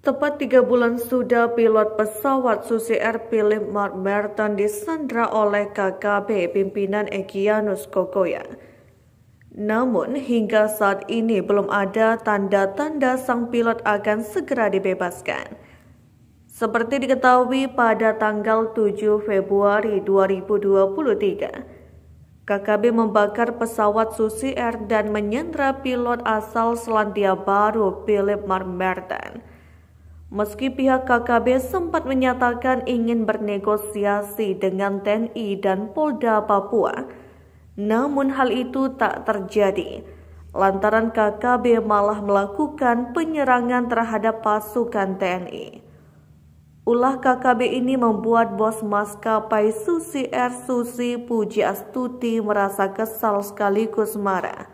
Tepat tiga bulan sudah pilot pesawat Susi Air Philip Mark Merton disandra oleh KKB pimpinan Egyanus Kokoya. Namun hingga saat ini belum ada tanda-tanda sang pilot akan segera dibebaskan. Seperti diketahui pada tanggal 7 Februari 2023, KKB membakar pesawat Susi Air dan menyandra pilot asal Selandia Baru Philip Mark Merton. Meski pihak KKB sempat menyatakan ingin bernegosiasi dengan TNI dan Polda Papua, namun hal itu tak terjadi. Lantaran KKB malah melakukan penyerangan terhadap pasukan TNI. Ulah KKB ini membuat bos maskapai Susi Air Susi Puji Astuti merasa kesal sekaligus marah.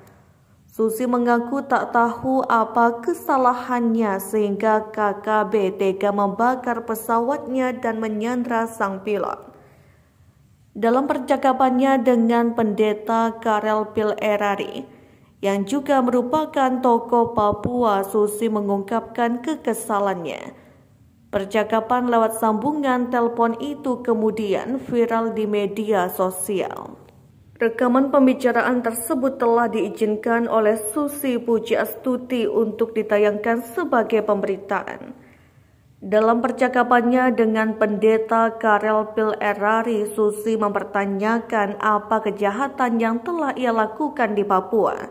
Susi mengaku tak tahu apa kesalahannya sehingga KKB tega membakar pesawatnya dan menyandra sang pilot. Dalam percakapannya dengan pendeta Karel Pilerari, yang juga merupakan tokoh Papua, Susi mengungkapkan kekesalannya. Percakapan lewat sambungan telepon itu kemudian viral di media sosial. Rekaman pembicaraan tersebut telah diizinkan oleh Susi Puji Astuti untuk ditayangkan sebagai pemberitaan. Dalam percakapannya dengan pendeta Karel Pil Erari, Susi mempertanyakan apa kejahatan yang telah ia lakukan di Papua.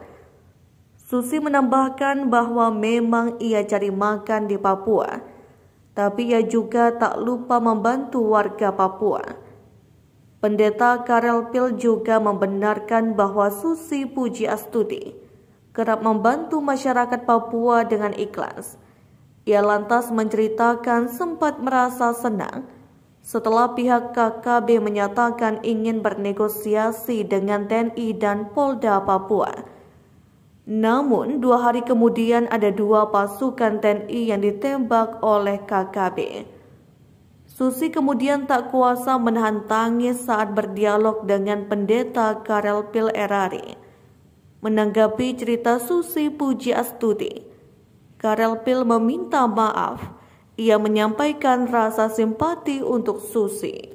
Susi menambahkan bahwa memang ia cari makan di Papua, tapi ia juga tak lupa membantu warga Papua. Pendeta Karel Pil juga membenarkan bahwa Susi Puji Astuti kerap membantu masyarakat Papua dengan ikhlas. Ia lantas menceritakan sempat merasa senang setelah pihak KKB menyatakan ingin bernegosiasi dengan TNI dan Polda Papua. Namun, dua hari kemudian ada dua pasukan TNI yang ditembak oleh KKB. Susi kemudian tak kuasa menahan tangis saat berdialog dengan pendeta Karel Pil Erari. Menanggapi cerita Susi Puji Astuti, Karel Pil meminta maaf. Ia menyampaikan rasa simpati untuk Susi.